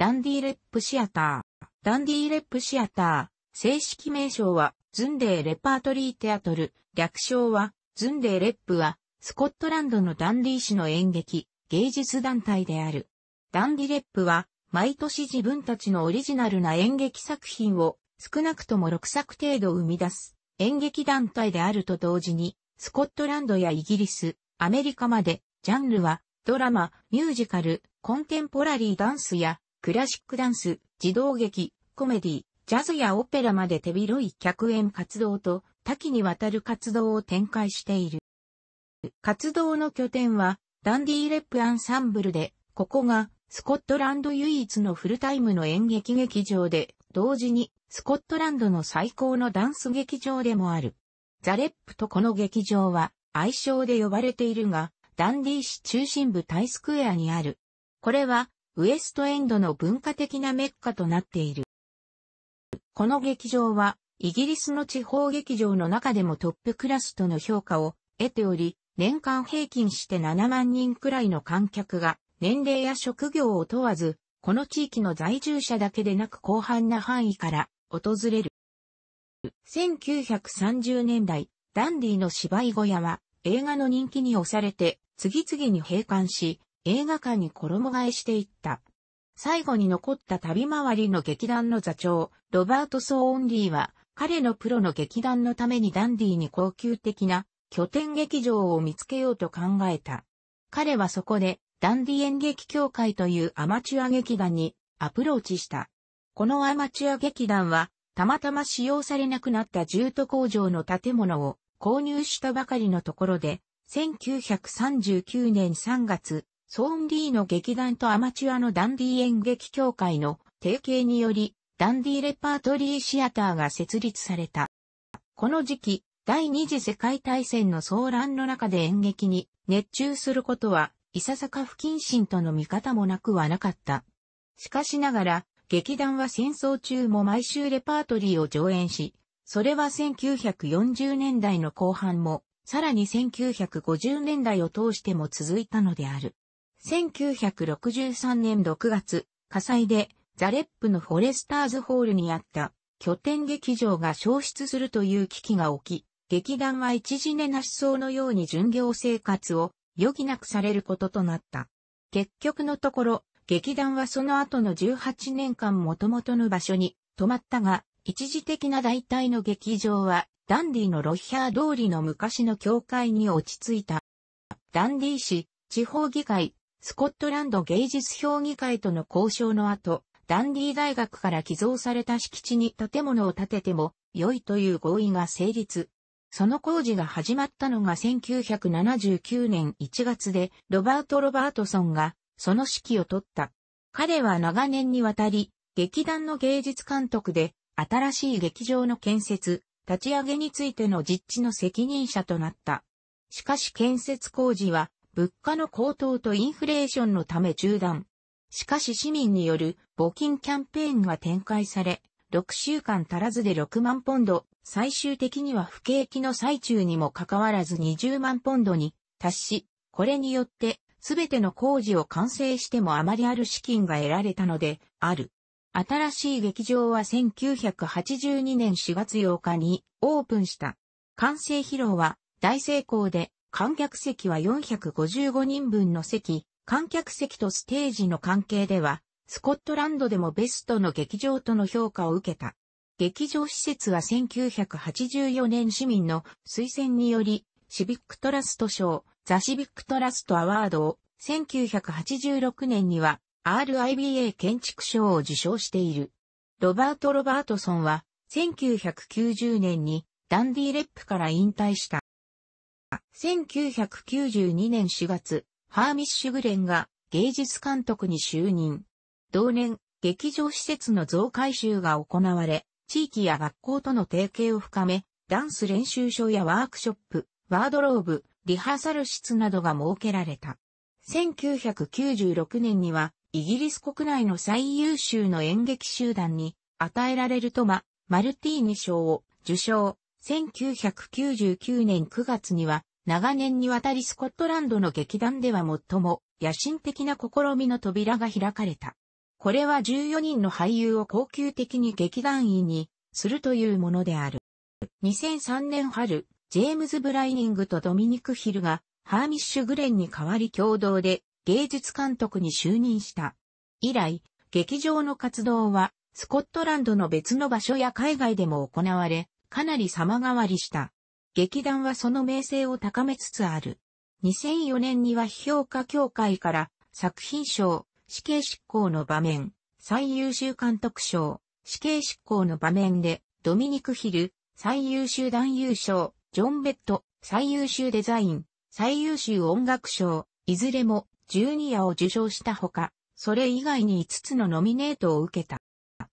ダンディレップシアター。ダンディレップシアター。正式名称は、ズンデーレパートリーテアトル。略称は、ズンデーレップは、スコットランドのダンディー市の演劇、芸術団体である。ダンディレップは、毎年自分たちのオリジナルな演劇作品を、少なくとも6作程度生み出す、演劇団体であると同時に、スコットランドやイギリス、アメリカまで、ジャンルは、ドラマ、ミュージカル、コンテンポラリーダンスや、クラシックダンス、自動劇、コメディ、ジャズやオペラまで手広い客演活動と多岐にわたる活動を展開している。活動の拠点はダンディーレップアンサンブルで、ここがスコットランド唯一のフルタイムの演劇劇場で、同時にスコットランドの最高のダンス劇場でもある。ザレップとこの劇場は愛称で呼ばれているが、ダンディー市中心部タイスクエアにある。これはウエストエンドの文化的なメッカとなっている。この劇場は、イギリスの地方劇場の中でもトップクラスとの評価を得ており、年間平均して7万人くらいの観客が、年齢や職業を問わず、この地域の在住者だけでなく広範な範囲から訪れる。1930年代、ダンディの芝居小屋は映画の人気に押されて次々に閉館し、映画館に衣替えしていった。最後に残った旅回りの劇団の座長、ロバート・ソー・オンリーは、彼のプロの劇団のためにダンディーに高級的な拠点劇場を見つけようと考えた。彼はそこで、ダンディ演劇協会というアマチュア劇団にアプローチした。このアマチュア劇団は、たまたま使用されなくなった住都工場の建物を購入したばかりのところで、1939年3月、ソーンリーの劇団とアマチュアのダンディ演劇協会の提携により、ダンディレパートリーシアターが設立された。この時期、第二次世界大戦の騒乱の中で演劇に熱中することは、いささか不謹慎との見方もなくはなかった。しかしながら、劇団は戦争中も毎週レパートリーを上演し、それは1940年代の後半も、さらに1950年代を通しても続いたのである。1963年6月、火災でザレップのフォレスターズホールにあった拠点劇場が消失するという危機が起き、劇団は一時寝なしそうのように巡業生活を余儀なくされることとなった。結局のところ、劇団はその後の18年間元々の場所に泊まったが、一時的な代替の劇場は、ダンディのロヒャー通りの昔の教会に落ち着いた。ダンディ市、地方議会、スコットランド芸術評議会との交渉の後、ダンディ大学から寄贈された敷地に建物を建てても良いという合意が成立。その工事が始まったのが1979年1月で、ロバート・ロバートソンがその指揮を取った。彼は長年にわたり、劇団の芸術監督で、新しい劇場の建設、立ち上げについての実地の責任者となった。しかし建設工事は物価の高騰とインフレーションのため中断。しかし市民による募金キャンペーンが展開され、6週間足らずで6万ポンド、最終的には不景気の最中にもかかわらず20万ポンドに達し、これによって全ての工事を完成してもあまりある資金が得られたので、ある。新しい劇場は1982年4月8日にオープンした。完成披露は大成功で観客席は455人分の席、観客席とステージの関係では、スコットランドでもベストの劇場との評価を受けた。劇場施設は1984年市民の推薦により、シビックトラスト賞、ザ・シビックトラスト・アワードを、1986年には RIBA 建築賞を受賞している。ロバート・ロバートソンは、1990年にダンディ・レップから引退した。1992年4月、ハーミッシュ・グレンが芸術監督に就任。同年、劇場施設の増改修が行われ、地域や学校との提携を深め、ダンス練習所やワークショップ、ワードローブ、リハーサル室などが設けられた。1996年には、イギリス国内の最優秀の演劇集団に与えられるトマ・マルティーニ賞を受賞。1999年9月には長年にわたりスコットランドの劇団では最も野心的な試みの扉が開かれた。これは14人の俳優を恒久的に劇団員にするというものである。2003年春、ジェームズ・ブライニングとドミニク・ヒルがハーミッシュ・グレンに代わり共同で芸術監督に就任した。以来、劇場の活動はスコットランドの別の場所や海外でも行われ、かなり様変わりした。劇団はその名声を高めつつある。2004年には評価協会から作品賞、死刑執行の場面、最優秀監督賞、死刑執行の場面で、ドミニク・ヒル、最優秀男優賞、ジョン・ベット、最優秀デザイン、最優秀音楽賞、いずれもジュニアを受賞したほか、それ以外に5つのノミネートを受けた。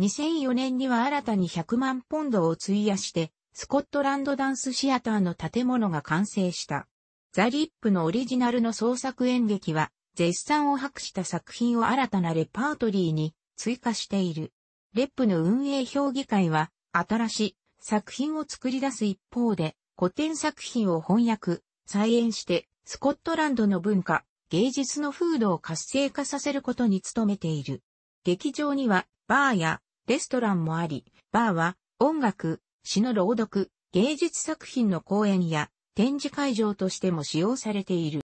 2004年には新たに100万ポンドを費やして、スコットランドダンスシアターの建物が完成した。ザ・リップのオリジナルの創作演劇は、絶賛を博した作品を新たなレパートリーに追加している。レップの運営評議会は、新しい作品を作り出す一方で、古典作品を翻訳、再演して、スコットランドの文化、芸術の風土を活性化させることに努めている。劇場には、バーやレストランもあり、バーは音楽、詩の朗読、芸術作品の講演や展示会場としても使用されている。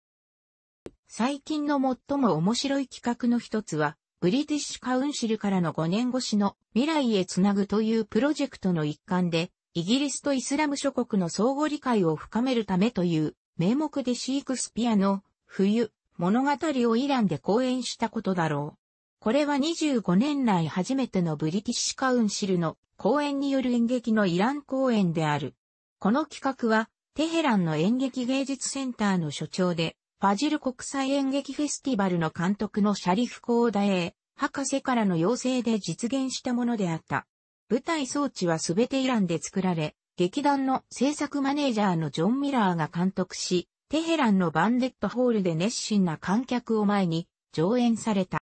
最近の最も面白い企画の一つは、ブリティッシュカウンシルからの5年越しの未来へつなぐというプロジェクトの一環で、イギリスとイスラム諸国の相互理解を深めるためという名目でシークスピアの冬物語をイランで講演したことだろう。これは25年来初めてのブリティッシュカウンシルの公演による演劇のイラン公演である。この企画は、テヘランの演劇芸術センターの所長で、ファジル国際演劇フェスティバルの監督のシャリフ・コーダエー、博士からの要請で実現したものであった。舞台装置はすべてイランで作られ、劇団の制作マネージャーのジョン・ミラーが監督し、テヘランのバンデットホールで熱心な観客を前に上演された。